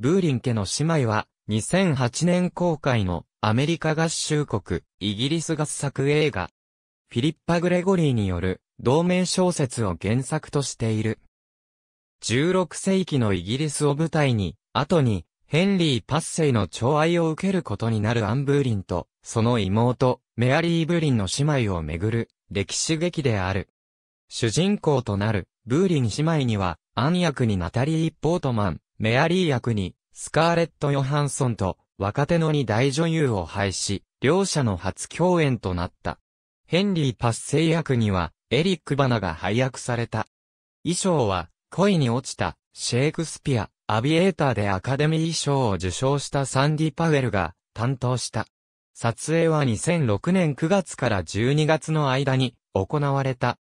ブーリン家の姉妹は、2008年公開のアメリカ合衆国、イギリス合作映画、フィリッパ・グレゴリーによる同名小説を原作としている。16世紀のイギリスを舞台に、後に、ヘンリー・パッセイの寵愛を受けることになるアン・ブーリンと、その妹、メアリー・ブーリンの姉妹をめぐる、歴史劇である。主人公となる、ブーリン姉妹には、暗役にナタリー・ポートマン、メアリー役に、スカーレット・ヨハンソンと、若手の2大女優を配し、両者の初共演となった。ヘンリー・パッセイ役には、エリック・バナが配役された。衣装は、恋に落ちた、シェイクスピア、アビエーターでアカデミー賞を受賞したサンディ・パウエルが、担当した。撮影は2006年9月から12月の間に、行われた。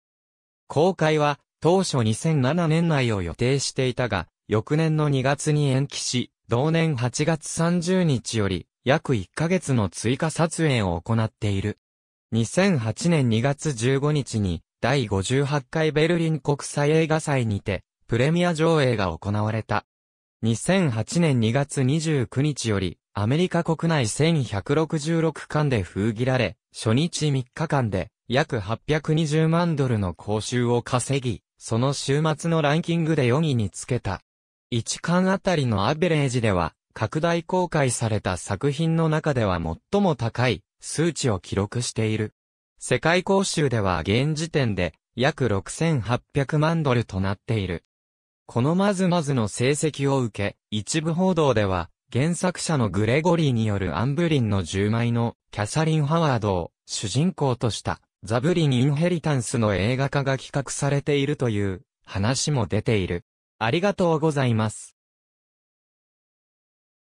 公開は、当初2007年内を予定していたが、翌年の2月に延期し、同年8月30日より、約1ヶ月の追加撮影を行っている。2008年2月15日に、第58回ベルリン国際映画祭にて、プレミア上映が行われた。2008年2月29日より、アメリカ国内1166巻で封切られ、初日3日間で、約820万ドルの講習を稼ぎ、その週末のランキングで4位につけた。1巻あたりのアベレージでは、拡大公開された作品の中では最も高い数値を記録している。世界公衆では現時点で約6800万ドルとなっている。このまずまずの成績を受け、一部報道では、原作者のグレゴリーによるアンブリンの10枚のキャサリン・ハワードを主人公としたザブリン・インヘリタンスの映画化が企画されているという話も出ている。ありがとうございます。